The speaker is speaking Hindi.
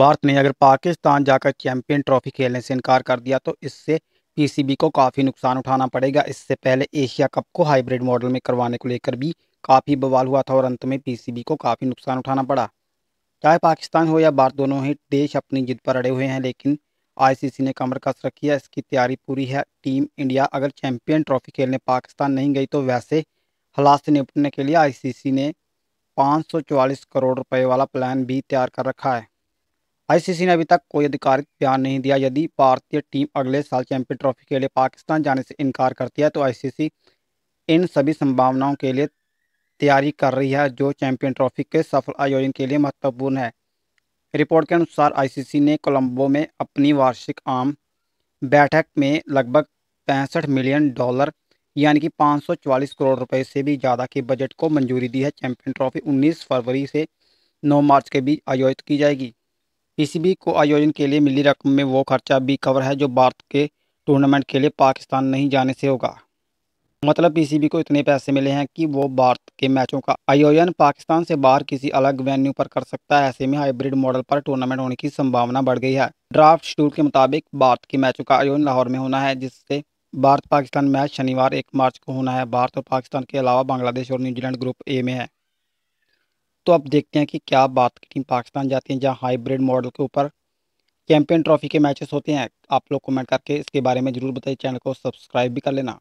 भारत ने अगर पाकिस्तान जाकर चैंपियन ट्रॉफी खेलने से इनकार कर दिया तो इससे पीसीबी को काफ़ी नुकसान उठाना पड़ेगा इससे पहले एशिया कप को हाइब्रिड मॉडल में करवाने को लेकर भी काफ़ी बवाल हुआ था और अंत में पीसीबी को काफ़ी नुकसान उठाना पड़ा चाहे पाकिस्तान हो या भारत दोनों ही देश अपनी जिद पर अड़े हुए हैं लेकिन आईसीसी ने कमर कस रखी है इसकी तैयारी पूरी है टीम इंडिया अगर चैंपियन ट्रॉफी खेलने पाकिस्तान नहीं गई तो वैसे हालात से निपटने के लिए आई ने पाँच करोड़ रुपये वाला प्लान भी तैयार कर रखा है आईसीसी ने अभी तक कोई आधिकारिक बयान नहीं दिया यदि भारतीय टीम अगले साल चैंपियन ट्रॉफी के लिए पाकिस्तान जाने से इनकार करती है तो आईसीसी इन सभी संभावनाओं के लिए तैयारी कर रही है जो चैंपियन ट्रॉफी के सफल आयोजन के लिए महत्वपूर्ण है रिपोर्ट के अनुसार आईसीसी ने कोलंबो में अपनी वार्षिक आम बैठक में लगभग पैंसठ मिलियन डॉलर यानी कि 544 करोड़ रुपए से भी ज़्यादा के बजट को मंजूरी दी है चैंपियन ट्रॉफी 19 फरवरी से 9 मार्च के बीच आयोजित की जाएगी पीसीबी को आयोजन के लिए मिली रकम में वो खर्चा भी कवर है जो भारत के टूर्नामेंट के लिए पाकिस्तान नहीं जाने से होगा मतलब पीसीबी को इतने पैसे मिले हैं कि वो भारत के मैचों का आयोजन पाकिस्तान से बाहर किसी अलग वेन्यू पर कर सकता है ऐसे में हाइब्रिड मॉडल पर टूर्नामेंट होने की संभावना बढ़ गई है ड्राफ्ट शेड्यूल के मुताबिक भारत के मैचों का आयोजन लाहौर में होना है जिससे भारत पाकिस्तान मैच शनिवार एक मार्च को होना है भारत और पाकिस्तान के अलावा बांग्लादेश और न्यूजीलैंड ग्रुप ए में है तो अब देखते हैं कि क्या बात की टीम पाकिस्तान जाती है जहाँ हाईब्रिड मॉडल के ऊपर चैंपियन ट्रॉफी के मैचेस होते हैं आप लोग कमेंट करके इसके बारे में ज़रूर बताइए चैनल को सब्सक्राइब भी कर लेना